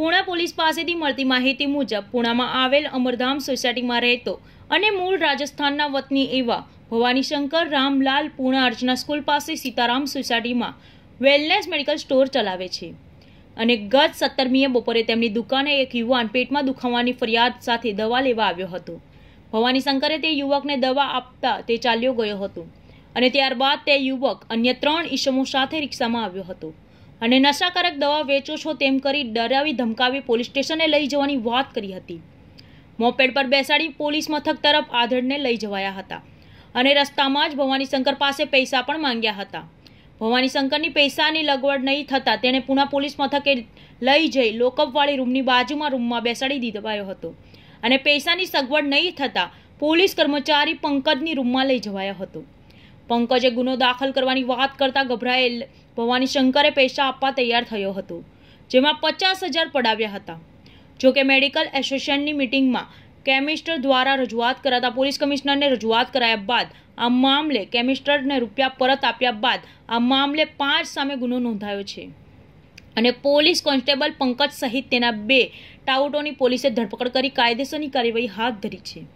Puna police પાસેથી મળતી માહિતી મુજબ પૂણામાં આવેલ અમરધામ સોસાયટીમાં રહેતો અને મૂળ રાજસ્થાનના વતની એવા ભવાનીશંકર રામલાલ પૂણા અર્ચના સ્કૂલ પાસે સીતારામ સોસાયટીમાં વેલનેસ મેડિકલ સ્ટોર ચલાવે છે અને ગત સત્તરમીએ બપોરે તેમની દુકાને એક યુવાન પેટમાં દુખાવાની ફરિયાદ સાથે દવા લેવા આવ્યો હતો ભવાનીશંકરે તે યુવકને દવા આપતા તે ચાલ્યો ગયો હતો અને ત્યારબાદ તે યુવક અન્ય ત્રણ ઈસમો સાથે રિક્ષામાં આવ્યો હતો અને નશાકારક દવા વેચો છો તેમ કરી ડરાવી ધમકાવી પોલીસ સ્ટેશને લઈ જવાની વાત કરી હતી મોપેડ પર બેસાડી પોલીસ મથક તરફ આધડને લઈ જવાયા હતા અને રસ્તામાં જ ભવાનીશંકર પાસે પૈસા પણ માંગ્યા હતા ભવાનીશંકરની પૈસાની લગવડ નહીં થતાં તેણે પુના પોલીસ મથકે લઈ જઈ લોકઅપવાળી રૂમની બાજુમાં રૂમમાં બેસાડી દીધવાયો હતો અને પૈસાની સગવડ નહીં થતાં પોલીસ કર્મચારી પંકજની રૂમમાં લઈ જવાયો હતો પંકજે ગુનો દાખલ કરવાની વાત કરતાં ગભરાયેલ ભવાની શંકરે પૈસા આપવા તૈયાર થયો હતો જેમાં પચાસ હજાર પડાવ્યા હતા જોકે મેડિકલ એસોસિએશનની મિટિંગમાં કેમિસ્ટર દ્વારા રજૂઆત કરાતા પોલીસ કમિશનરને રજૂઆત કરાયા બાદ આ મામલે કેમિસ્ટરને રૂપિયા પરત આપ્યા બાદ આ મામલે પાંચ સામે ગુનો નોંધાયો છે અને પોલીસ કોન્સ્ટેબલ પંકજ સહિત તેના બે ટાઉટોની પોલીસે ધરપકડ કરી કાયદેસરની કાર્યવાહી હાથ ધરી છે